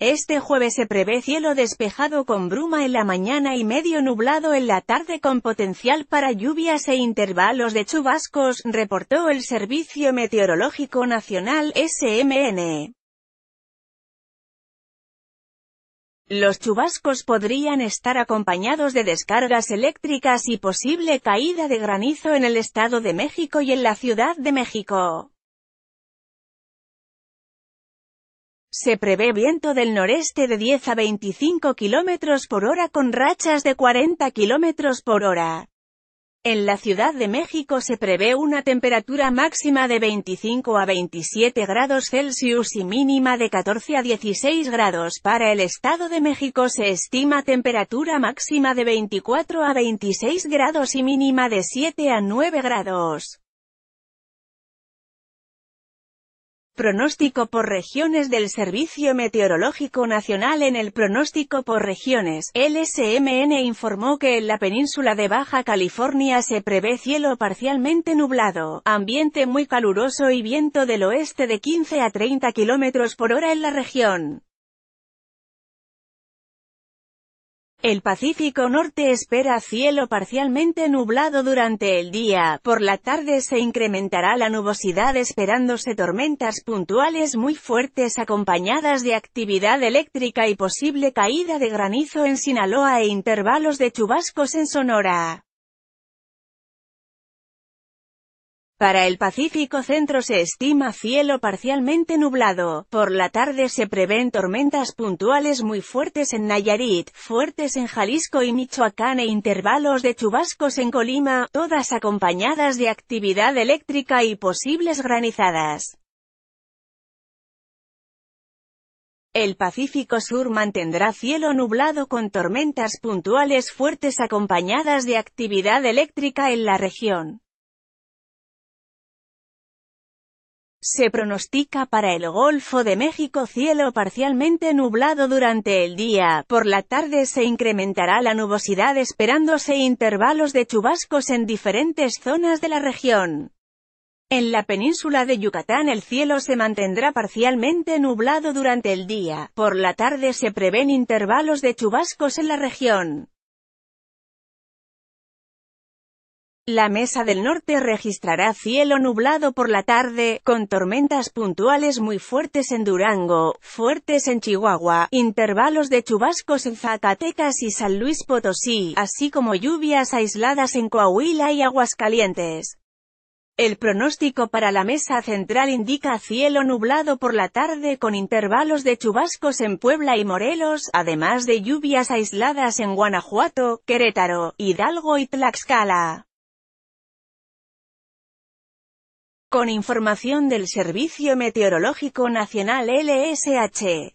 Este jueves se prevé cielo despejado con bruma en la mañana y medio nublado en la tarde con potencial para lluvias e intervalos de chubascos, reportó el Servicio Meteorológico Nacional SMN. Los chubascos podrían estar acompañados de descargas eléctricas y posible caída de granizo en el Estado de México y en la Ciudad de México. Se prevé viento del noreste de 10 a 25 km por hora con rachas de 40 km por hora. En la Ciudad de México se prevé una temperatura máxima de 25 a 27 grados Celsius y mínima de 14 a 16 grados. Para el Estado de México se estima temperatura máxima de 24 a 26 grados y mínima de 7 a 9 grados. Pronóstico por regiones del Servicio Meteorológico Nacional En el pronóstico por regiones, LSMN informó que en la península de Baja California se prevé cielo parcialmente nublado, ambiente muy caluroso y viento del oeste de 15 a 30 km por hora en la región. El Pacífico Norte espera cielo parcialmente nublado durante el día, por la tarde se incrementará la nubosidad esperándose tormentas puntuales muy fuertes acompañadas de actividad eléctrica y posible caída de granizo en Sinaloa e intervalos de chubascos en Sonora. Para el Pacífico Centro se estima cielo parcialmente nublado, por la tarde se prevén tormentas puntuales muy fuertes en Nayarit, fuertes en Jalisco y Michoacán e intervalos de chubascos en Colima, todas acompañadas de actividad eléctrica y posibles granizadas. El Pacífico Sur mantendrá cielo nublado con tormentas puntuales fuertes acompañadas de actividad eléctrica en la región. Se pronostica para el Golfo de México cielo parcialmente nublado durante el día, por la tarde se incrementará la nubosidad esperándose intervalos de chubascos en diferentes zonas de la región. En la península de Yucatán el cielo se mantendrá parcialmente nublado durante el día, por la tarde se prevén intervalos de chubascos en la región. La mesa del norte registrará cielo nublado por la tarde, con tormentas puntuales muy fuertes en Durango, fuertes en Chihuahua, intervalos de chubascos en Zacatecas y San Luis Potosí, así como lluvias aisladas en Coahuila y Aguascalientes. El pronóstico para la mesa central indica cielo nublado por la tarde con intervalos de chubascos en Puebla y Morelos, además de lluvias aisladas en Guanajuato, Querétaro, Hidalgo y Tlaxcala. Con información del Servicio Meteorológico Nacional LSH.